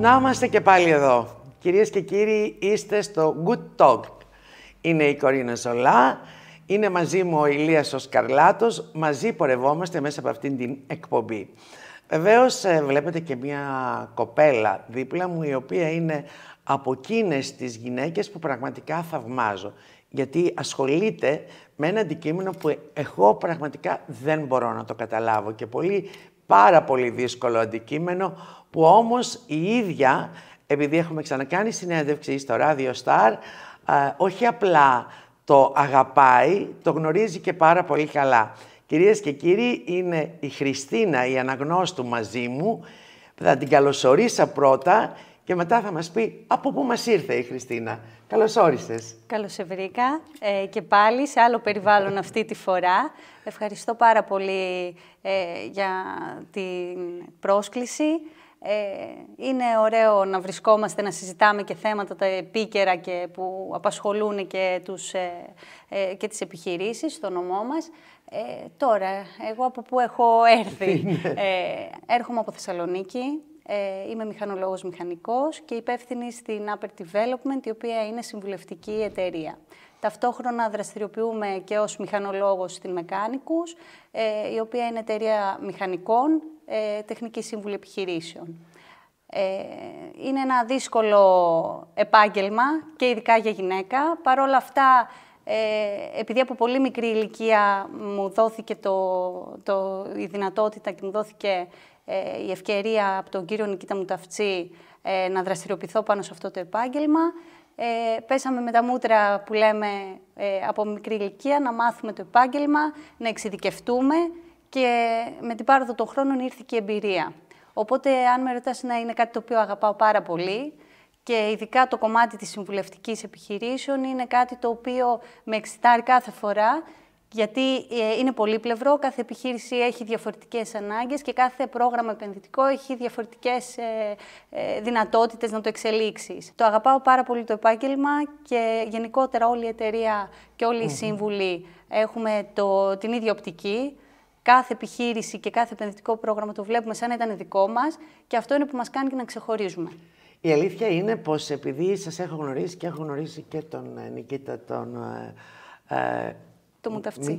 Να είμαστε και πάλι εδώ. Κυρίες και κύριοι, είστε στο Good Talk. Είναι η Κορίνα Σολά, είναι μαζί μου ο Ηλίας ο Σκαρλάτος, μαζί πορευόμαστε μέσα από αυτήν την εκπομπή. Βεβαίως ε, βλέπετε και μια κοπέλα δίπλα μου, η οποία είναι από εκείνες τις γυναίκες που πραγματικά θαυμάζω, γιατί ασχολείται με ένα αντικείμενο που εγώ πραγματικά δεν μπορώ να το καταλάβω και πολλοί πάρα πολύ δύσκολο αντικείμενο που όμως η ίδια, επειδή έχουμε ξανακάνει συνέντευξη στο Radio Star, όχι απλά το αγαπάει, το γνωρίζει και πάρα πολύ καλά. Κυρίες και κύριοι, είναι η Χριστίνα, η αναγνώστου μαζί μου, θα την καλωσορίσα πρώτα και μετά θα μας πει από πού μας ήρθε η Χριστίνα. Καλώς όρισες. Καλώς σε ε, και πάλι σε άλλο περιβάλλον αυτή τη φορά. Ευχαριστώ πάρα πολύ ε, για την πρόσκληση. Ε, είναι ωραίο να βρισκόμαστε, να συζητάμε και θέματα τα επίκαιρα και που απασχολούν και, τους, ε, και τις επιχειρήσεις στο νομό μας. τώρα, εγώ από πού έχω έρθει. Ναι. έρχομαι από Θεσσαλονίκη, ε, είμαι μηχανολόγος μηχανικός και υπεύθυνη στην Upper Development, η οποία είναι συμβουλευτική εταιρεία. Ταυτόχρονα δραστηριοποιούμε και ως μηχανολόγος στην Μεκάνικους, ε, η οποία είναι εταιρεία μηχανικών, ε, τεχνικής σύμβουλη επιχειρήσεων. Ε, είναι ένα δύσκολο επάγγελμα και ειδικά για γυναίκα. Παρ' όλα αυτά, ε, επειδή από πολύ μικρή ηλικία μου δόθηκε το, το, η δυνατότητα και μου δόθηκε ε, η ευκαιρία από τον κύριο Νικήτα Μουταυτσή ε, να δραστηριοποιηθώ πάνω σε αυτό το επάγγελμα. Ε, πέσαμε με τα μούτρα που λέμε από μικρή ηλικία, να μάθουμε το επάγγελμα, να εξειδικευτούμε και με την πάροδο των χρόνων ήρθε και η εμπειρία. Οπότε, αν με ρωτάς να είναι κάτι το οποίο αγαπάω πάρα πολύ, και ειδικά το κομμάτι της συμβουλευτικής επιχειρήσεων είναι κάτι το οποίο με εξητάρει κάθε φορά γιατί ε, είναι πολύπλευρο, κάθε επιχείρηση έχει διαφορετικές ανάγκες και κάθε πρόγραμμα επενδυτικό έχει διαφορετικές ε, ε, δυνατότητες να το εξελίξεις. Το αγαπάω πάρα πολύ το επάγγελμα και γενικότερα όλη η εταιρεία και όλοι οι σύμβουλοι έχουμε το, την ίδια οπτική. Κάθε επιχείρηση και κάθε επενδυτικό πρόγραμμα το βλέπουμε σαν να ήταν δικό μας και αυτό είναι που μας κάνει και να ξεχωρίζουμε. Η αλήθεια είναι πως επειδή σας έχω γνωρίσει και έχω γνωρίσει και τον Νικήτα τον... Το μη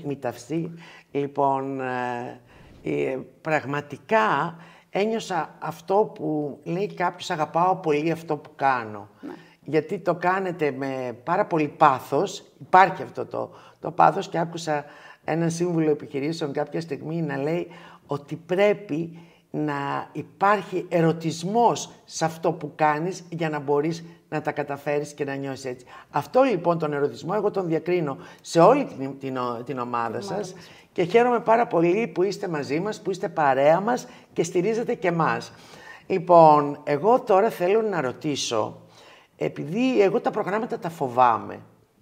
Μουταυτσί. Λοιπόν, ε, ε, πραγματικά ένιωσα αυτό που λέει κάποιος αγαπάω πολύ αυτό που κάνω. Ναι. Γιατί το κάνετε με πάρα πολύ πάθος, υπάρχει αυτό το, το πάθος και άκουσα ένα σύμβουλο επιχειρήσεων κάποια στιγμή να λέει ότι πρέπει να υπάρχει ερωτισμός σε αυτό που κάνεις για να μπορείς να τα καταφέρεις και να νιώσεις έτσι. Αυτό λοιπόν τον ερωτισμό εγώ τον διακρίνω σε όλη την, την, ομάδα σα σας και χαίρομαι πάρα πολύ που είστε μαζί μας, που είστε παρέα μας και στηρίζετε και μας. Λοιπόν, εγώ τώρα θέλω να ρωτήσω, επειδή εγώ τα προγράμματα τα φοβάμαι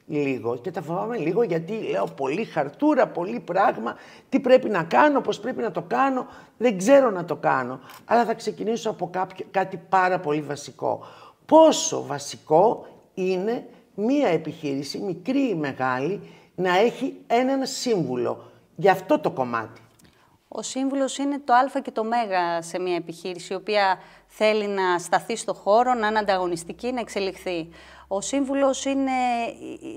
λίγο και τα φοβάμαι λίγο γιατί λέω πολύ χαρτούρα, πολύ πράγμα, τι πρέπει να κάνω, πώς πρέπει να το κάνω, δεν ξέρω να το κάνω, αλλά θα ξεκινήσω από κάτι πάρα πολύ βασικό πόσο βασικό είναι μία επιχείρηση, μικρή ή μεγάλη, να έχει έναν σύμβουλο για αυτό το κομμάτι. Ο σύμβουλος είναι το Α και το Μέγα σε μια επιχείρηση, η οποία θέλει να σταθεί στο χώρο, να είναι ανταγωνιστική, να εξελιχθεί. Ο σύμβουλος είναι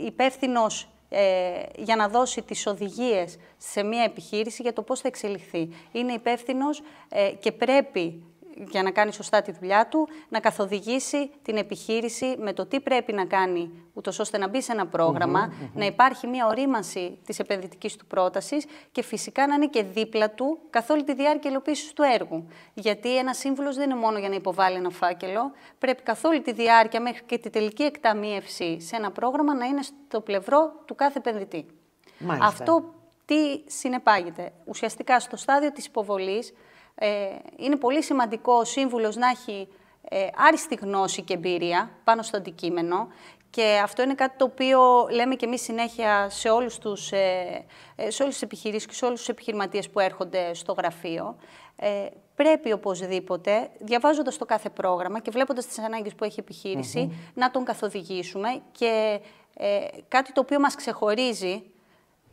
υπεύθυνος ε, για να δώσει τις οδηγίες σε μια επιχείρηση για το πώς θα εξελιχθεί. Είναι υπεύθυνος ε, και πρέπει για να κάνει σωστά τη δουλειά του, να καθοδηγήσει την επιχείρηση με το τι πρέπει να κάνει, ούτως ώστε να μπει σε ένα πρόγραμμα, να υπάρχει μια ορίμανση της επενδυτικής του πρότασης και φυσικά να είναι και δίπλα του καθ' όλη τη διάρκεια υλοποίησης του έργου. Γιατί ένας σύμβουλος δεν είναι μόνο για να υποβάλει ένα φάκελο, πρέπει καθ' όλη τη διάρκεια μέχρι και τη τελική εκταμίευση σε ένα πρόγραμμα να είναι στο πλευρό του κάθε επενδυτή. Αυτό τι συνεπάγεται. Ουσιαστικά στο στάδιο της υποβολής ε, είναι πολύ σημαντικό ο σύμβουλος να έχει ε, άριστη γνώση και εμπειρία πάνω στο αντικείμενο και αυτό είναι κάτι το οποίο λέμε και εμείς συνέχεια σε, όλους τους, ε, σε επιχειρήσεις και σε όλους τους επιχειρηματίες που έρχονται στο γραφείο. Ε, πρέπει οπωσδήποτε, διαβάζοντας το κάθε πρόγραμμα και βλέποντας τις ανάγκες που έχει επιχείρηση, να τον καθοδηγήσουμε και ε, κάτι το οποίο μας ξεχωρίζει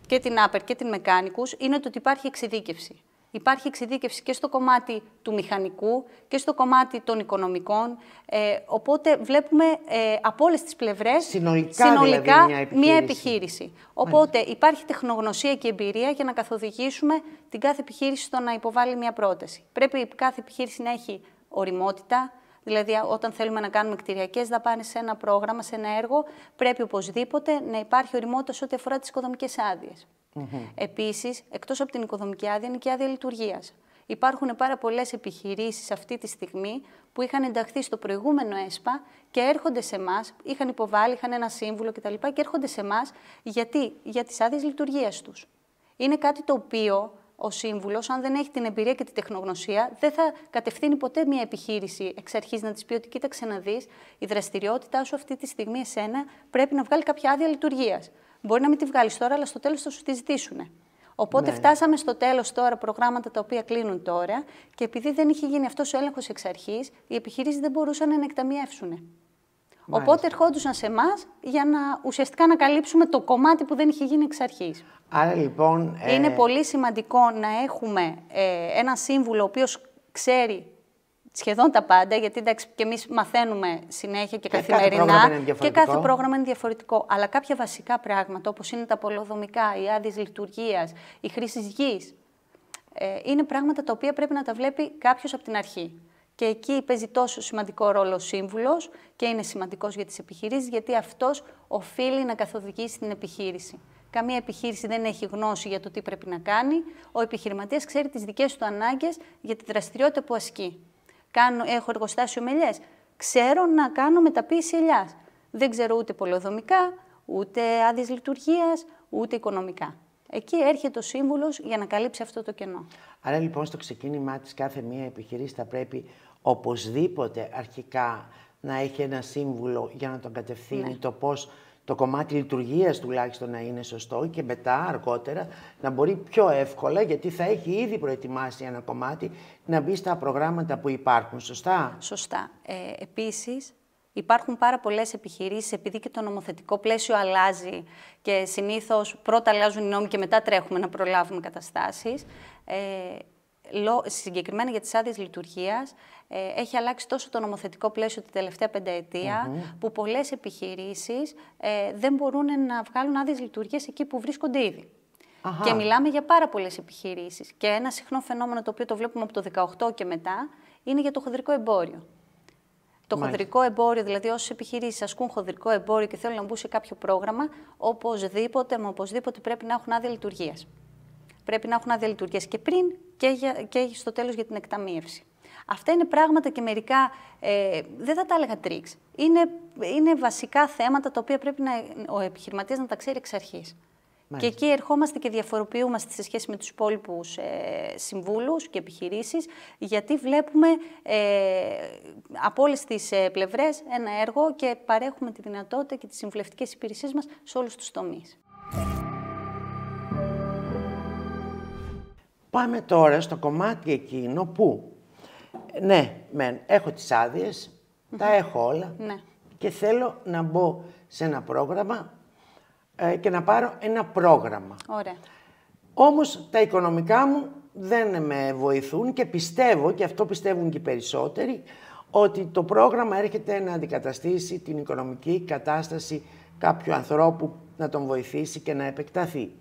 και την Άπερ και την Μεκάνικους είναι ότι υπάρχει εξειδίκευση. Υπάρχει εξειδίκευση και στο κομμάτι του μηχανικού και στο κομμάτι των οικονομικών. Ε, οπότε βλέπουμε ε, από όλες τις πλευρές συνολικά, δηλαδή μια, επιχείρηση. Οπότε υπάρχει τεχνογνωσία και εμπειρία για να καθοδηγήσουμε την κάθε επιχείρηση στο να υποβάλει μια πρόταση. Πρέπει η κάθε επιχείρηση να έχει οριμότητα. Δηλαδή, όταν θέλουμε να κάνουμε κτηριακές δαπάνες σε ένα πρόγραμμα, σε ένα έργο, πρέπει οπωσδήποτε να υπάρχει οριμότητα σε ό,τι αφορά τις οικοδομικέ άδειε hmm Επίσης, εκτός από την οικοδομική άδεια, είναι και άδεια λειτουργίας. Υπάρχουν πάρα πολλές επιχειρήσεις αυτή τη στιγμή που είχαν ενταχθεί στο προηγούμενο ΕΣΠΑ και έρχονται σε εμάς, είχαν υποβάλει, είχαν ένα σύμβουλο κτλ. και έρχονται σε εμάς γιατί για τις άδειες λειτουργίας τους. Είναι κάτι το οποίο ο σύμβουλος, αν δεν έχει την εμπειρία και τη τεχνογνωσία, δεν θα κατευθύνει ποτέ μια επιχείρηση εξ αρχής να της πει ότι κοίταξε να δεις, η δραστηριότητά σου αυτή τη στιγμή εσένα πρέπει να βγάλει κάποια άδεια λειτουργίας. Μπορεί να μην τη βγάλεις τώρα, αλλά στο τέλος θα σου τη ζητήσουν. Οπότε ναι. φτάσαμε στο τέλος τώρα προγράμματα τα οποία κλείνουν τώρα και επειδή δεν είχε γίνει αυτός ο έλεγχος εξ αρχής, οι επιχειρήσεις δεν μπορούσαν να εκταμιεύσουν. Οπότε ερχόντουσαν σε εμάς για να ουσιαστικά να καλύψουμε το κομμάτι που δεν είχε γίνει εξ αρχής. Άρα λοιπόν. Είναι ε, πολύ σημαντικό να έχουμε ε, ένα σύμβουλο ο οποίος ξέρει σχεδόν τα πάντα, γιατί εντάξει και εμείς μαθαίνουμε συνέχεια και, και καθημερινά κάθε και κάθε πρόγραμμα είναι διαφορετικό. Αλλά κάποια βασικά πράγματα όπως είναι τα πολλοδομικά, οι άδειε λειτουργίας, η χρήση γης. ε, είναι πράγματα τα οποία πρέπει να τα βλέπει κάποιος από την αρχή. Και εκεί παίζει τόσο σημαντικό ρόλο ο σύμβουλος και είναι σημαντικός για τις επιχειρήσεις, γιατί αυτός οφείλει να καθοδηγήσει την επιχείρηση. Καμία επιχείρηση δεν έχει γνώση για το τι πρέπει να κάνει. Ο επιχειρηματίας ξέρει τις δικές του ανάγκες για τη δραστηριότητα που ασκεί κάνω, έχω εργοστάσιο ελιές. ξέρω να κάνω μεταποίηση ελιάς. Δεν ξέρω ούτε πολεοδομικά, ούτε άδειες λειτουργίας, ούτε οικονομικά. Εκεί έρχεται ο σύμβουλος για να καλύψει αυτό το κενό. Άρα λοιπόν στο ξεκίνημά της κάθε μία επιχειρήση θα πρέπει οπωσδήποτε αρχικά να έχει ένα σύμβουλο για να τον κατευθύνει ναι. το πώς το κομμάτι λειτουργίας τουλάχιστον να είναι σωστό και μετά αργότερα να μπορεί πιο εύκολα γιατί θα έχει ήδη προετοιμάσει ένα κομμάτι να μπει στα προγράμματα που υπάρχουν, σωστά. Σωστά. Ε, επίσης υπάρχουν πάρα πολλές επιχειρήσεις επειδή και το νομοθετικό πλαίσιο αλλάζει και συνήθως πρώτα αλλάζουν οι νόμοι και μετά τρέχουμε να προλάβουμε καταστάσεις. Ε, συγκεκριμένα για τις άδειες λειτουργίας, ε, έχει αλλάξει τόσο το νομοθετικό πλαίσιο την τελευταία πενταετία, που πολλές επιχειρήσεις ε, δεν μπορούν να βγάλουν άδειες λειτουργίας εκεί που βρίσκονται ήδη. Και μιλάμε για πάρα πολλές επιχειρήσεις. Και ένα συχνό φαινόμενο το οποίο το βλέπουμε από το 18 και μετά, είναι για το χοντρικό εμπόριο. Το Μάλιστα. εμπόριο, δηλαδή όσες επιχειρήσεις ασκούν χοδρικό εμπόριο και θέλουν να μπουν σε κάποιο πρόγραμμα, οπωσδήποτε οπωσδήποτε πρέπει να έχουν άδεια λειτουργίας πρέπει να έχουν λειτουργία και πριν και, για, και στο τέλος για την εκταμείευση. Αυτά είναι πράγματα και μερικά, ε, δεν θα τα έλεγα τρίξ, είναι, είναι βασικά θέματα τα οποία πρέπει να, ο επιχειρηματίας να τα ξέρει εξ αρχής. Και εκεί ερχόμαστε και διαφοροποιούμαστε σε σχέση με τους υπόλοιπους ε, συμβούλους και επιχειρήσεις, γιατί βλέπουμε ε, από όλες τις ε, πλευρές ένα έργο και παρέχουμε τη δυνατότητα και τις συμβουλευτικές υπηρεσίες μας σε όλους τους τομείς. Πάμε τώρα στο κομμάτι εκείνο που, ναι, μεν, έχω τις αδειε τα έχω όλα ναι. και θέλω να μπω σε ένα πρόγραμμα ε, και να πάρω ένα πρόγραμμα. Ωραία. Όμως τα οικονομικά μου δεν με βοηθούν και πιστεύω, και αυτό πιστεύουν και οι περισσότεροι, ότι το πρόγραμμα έρχεται να αντικαταστήσει την οικονομική κατάσταση κάποιου ανθρώπου, να τον βοηθήσει και να επεκταθεί.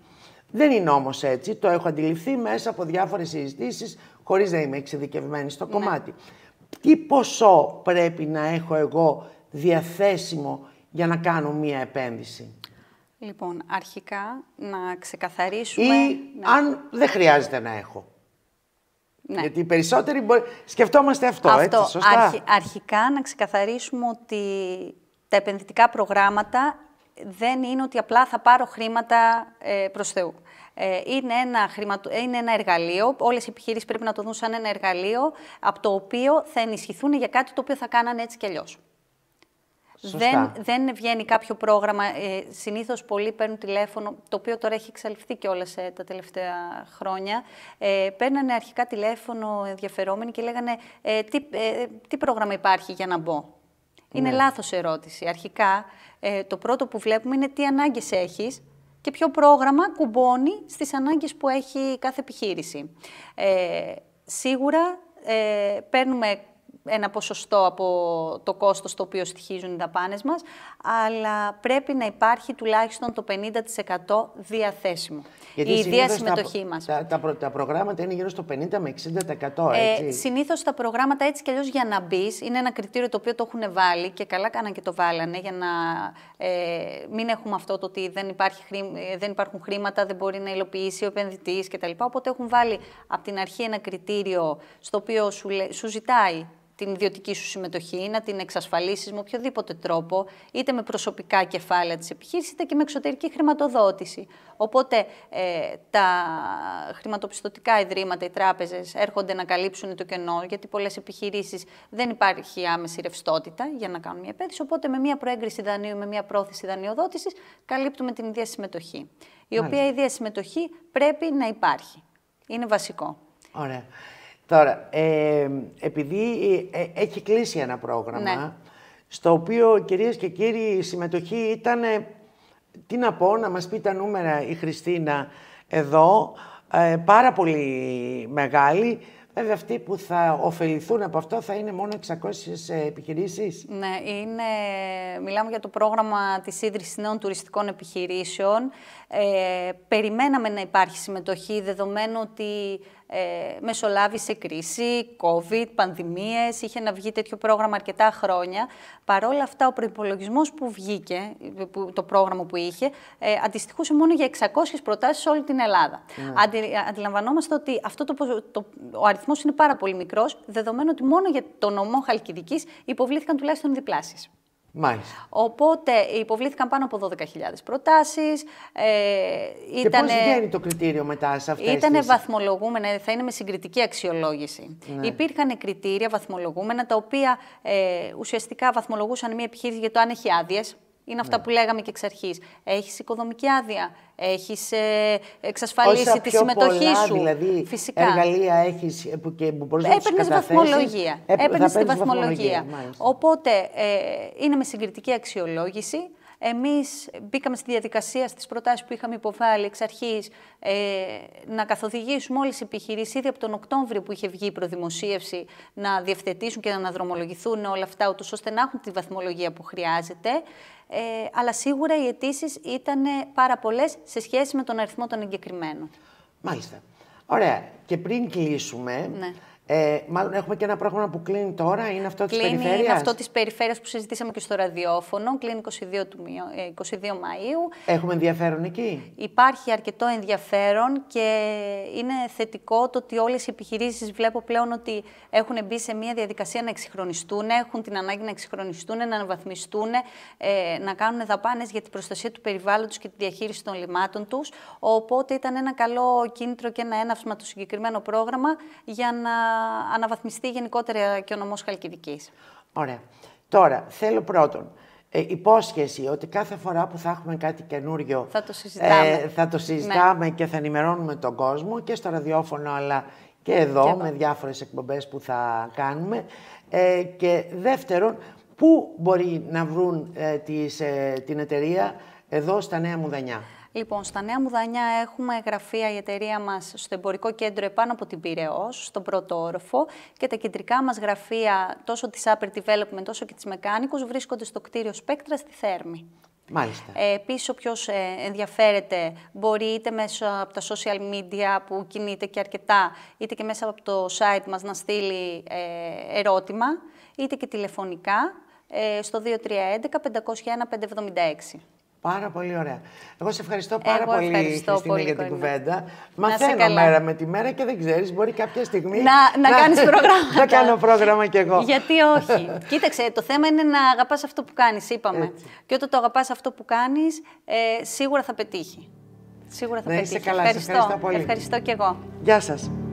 Δεν είναι όμως έτσι. Το έχω αντιληφθεί μέσα από διάφορες συζητήσεις, χωρίς να είμαι εξειδικευμένη στο ναι. κομμάτι. Τι ποσό πρέπει να έχω εγώ διαθέσιμο για να κάνω μία επένδυση. Λοιπόν, αρχικά να ξεκαθαρίσουμε... Ή αν δεν χρειάζεται να έχω. Ναι. Γιατί οι περισσότεροι μπορεί... σκεφτόμαστε αυτό, έτσι, σωστά. Αρχικά να ξεκαθαρίσουμε ότι τα επενδυτικά προγράμματα δεν είναι ότι απλά θα πάρω χρήματα ε, προς Θεού. Ε, είναι ένα, ε, είναι ένα εργαλείο, όλες οι επιχειρήσεις πρέπει να το δουν σαν ένα εργαλείο, από το οποίο θα ενισχυθούν για κάτι το οποίο θα κάνανε έτσι κι αλλιώς. Δεν, δεν βγαίνει κάποιο πρόγραμμα. Ε, Συνήθως πολλοί παίρνουν τηλέφωνο, το οποίο τώρα έχει εξαλειφθεί όλα σε τα τελευταία χρόνια. Ε, παίρνανε αρχικά τηλέφωνο ενδιαφερόμενοι και λέγανε ε, τι, τι πρόγραμμα υπάρχει για να μπω. Είναι ναι. λάθος ερώτηση. Αρχικά, ε, το πρώτο που βλέπουμε είναι τι ανάγκες έχεις και ποιο πρόγραμμα κουμπώνει στις ανάγκες που έχει κάθε επιχείρηση. Ε, σίγουρα ε, παίρνουμε ένα ποσοστό από το κόστος το οποίο στοιχίζουν οι δαπάνες μας, αλλά πρέπει να υπάρχει τουλάχιστον το 50% διαθέσιμο. Γιατί η ίδια συμμετοχή τα, Τα, τα, τα, προγράμματα είναι γύρω στο 50 με 60% ε, έτσι. Ε, συνήθως τα προγράμματα έτσι κι αλλιώς για να μπεις είναι ένα κριτήριο το οποίο το έχουν βάλει και καλά κάναν και το βάλανε για να ε, μην έχουμε αυτό το ότι δεν, υπάρχει χρή, ε, δεν υπάρχουν χρήματα, δεν μπορεί να υλοποιήσει ο επενδυτής κτλ. Οπότε έχουν βάλει από την αρχή ένα κριτήριο στο οποίο σου, σου ζητάει την ιδιωτική σου συμμετοχή, να την εξασφαλίσεις με οποιοδήποτε τρόπο, είτε με προσωπικά κεφάλαια της επιχείρησης είτε και με εξωτερική χρηματοδότηση. Οπότε ε, τα χρηματοπιστωτικά ιδρύματα, οι τράπεζες έρχονται να καλύψουν το κενό, γιατί πολλές επιχειρήσεις δεν υπάρχει άμεση ρευστότητα για να κάνουν μια επένδυση, οπότε με μια προέγκριση δανείου, με μια πρόθεση δανειοδότησης καλύπτουμε την ίδια συμμετοχή, η οποία η ίδια συμμετοχή πρέπει να υπάρχει. Είναι βασικό. Ωραία. Τώρα, ε, επειδή έχει κλείσει ένα πρόγραμμα, ναι. στο οποίο, κυρίες και κύριοι, η συμμετοχή ήταν, ε, τι να πω, να μας πει τα νούμερα η Χριστίνα εδώ, ε, πάρα πολύ μεγάλη. Βέβαια, αυτοί που θα ωφεληθούν από αυτό θα είναι μόνο 600 ε, επιχειρήσεις. Ναι, είναι... μιλάμε για το πρόγραμμα της ίδρυσης νέων τουριστικών επιχειρήσεων. περιμέναμε να υπάρχει συμμετοχή, δεδομένου ότι ε, μεσολάβησε κρίση, COVID, πανδημίες, είχε να βγει τέτοιο πρόγραμμα αρκετά χρόνια. Παρόλα αυτά, ο προπολογισμό που βγήκε, που, το πρόγραμμα που είχε, ε, αντιστοιχούσε μόνο για 600 προτάσεις σε όλη την Ελλάδα. Ναι. αντιλαμβανόμαστε ότι αυτό το, ο αριθμός είναι πάρα πολύ μικρός, δεδομένου ότι μόνο για το νομό Χαλκιδικής υποβλήθηκαν τουλάχιστον διπλάσεις. Οπότε υποβλήθηκαν πάνω από 12.000 προτάσεις. Ε, ήτανε και πώς βγαίνει το κριτήριο μετά σε αυτές Ήταν τις... βαθμολογούμενα, θα είναι με συγκριτική αξιολόγηση. Ναι. Υπήρχαν κριτήρια βαθμολογούμενα, τα οποία ε, ουσιαστικά βαθμολογούσαν μια επιχείρηση για το αν έχει άδειες. Είναι αυτά ναι. που λέγαμε και εξ αρχής. Έχεις οικοδομική άδεια. Έχεις ε, εξασφαλίσει τη συμμετοχή πολλά, σου. Δηλαδή, Φυσικά. Εργαλεία έχεις ε, που, και που μπορείς να Έπαιρνε βαθμολογία. Ε, Έπαιρνες τη βαθμολογία. Οπότε ε, είναι με συγκριτική αξιολόγηση. Εμείς μπήκαμε στη διαδικασία στις προτάσεις που είχαμε υποβάλει εξ αρχής ε, να καθοδηγήσουμε όλες τις επιχειρήσεις ήδη από τον Οκτώβριο που είχε βγει η προδημοσίευση να διευθετήσουν και να αναδρομολογηθούν όλα αυτά ούτως ώστε να έχουν τη βαθμολογία που χρειάζεται. Ε, αλλά σίγουρα οι αιτήσεις ήταν πάρα πολλές σε σχέση με τον αριθμό των εγκεκριμένων. Μάλιστα. Ωραία. Και πριν κλείσουμε, ναι. Ε, μάλλον έχουμε και ένα πρόγραμμα που κλείνει τώρα, είναι αυτό της περιφέρεια. Είναι αυτό της περιφέρειας που συζητήσαμε και στο ραδιόφωνο, κλείνει 22, του, 22 ε, Μαΐου. Έχουμε ενδιαφέρον εκεί. Υπάρχει αρκετό ενδιαφέρον και είναι θετικό το ότι όλες οι επιχειρήσεις βλέπω πλέον ότι έχουν μπει σε μια διαδικασία να εξυγχρονιστούν, έχουν την ανάγκη να εξυγχρονιστούν, να αναβαθμιστούν, ε, να κάνουν δαπάνες για την προστασία του περιβάλλοντος και τη διαχείριση των λιμάτων τους. Οπότε ήταν ένα καλό κίνητρο και ένα έναυσμα το συγκεκριμένο πρόγραμμα για να αναβαθμιστεί γενικότερα και ο νομός Χαλκιδικής. Ωραία. Τώρα, θέλω πρώτον, ε, υπόσχεση ότι κάθε φορά που θα έχουμε κάτι καινούριο θα το συζητάμε, ε, θα το ναι. συζητάμε και θα ενημερώνουμε τον κόσμο και στο ραδιόφωνο αλλά και εδώ, με διάφορες εκπομπές που θα κάνουμε. Ε, και δεύτερον, πού μπορεί να βρουν ε, τις, την εταιρεία εδώ στα Νέα Μουδανιά. Λοιπόν, στα Νέα Μουδανιά έχουμε γραφεία η εταιρεία μας στο εμπορικό κέντρο επάνω από την Πυραιό, στον πρώτο όροφο και τα κεντρικά μας γραφεία τόσο της Upper Development όσο και της Mechanicus, βρίσκονται στο κτίριο Σπέκτρα στη Θέρμη. Μάλιστα. Ε, Επίση, όποιο ε, ενδιαφέρεται μπορεί είτε μέσα από τα social media που κινείται και αρκετά, είτε και μέσα από το site μας να στείλει ε, ερώτημα, είτε και τηλεφωνικά ε, στο 2311 501 576. Πάρα πολύ ωραία. Εγώ σε ευχαριστώ πάρα πολύ, Χριστίνα, πολύ, για την κουβέντα. Μαθαίνω μέρα με τη μέρα και δεν ξέρεις, μπορεί κάποια στιγμή... Να, να, κάνεις πρόγραμμα. να κάνω πρόγραμμα κι εγώ. Γιατί όχι. Κοίταξε, το θέμα είναι να αγαπάς αυτό που κάνεις, είπαμε. Και όταν το αγαπάς αυτό που κάνεις, ε, σίγουρα θα πετύχει. Σίγουρα θα να, πετύχει. Καλά, Σε ευχαριστώ πολύ. Ευχαριστώ κι εγώ. Γεια σας.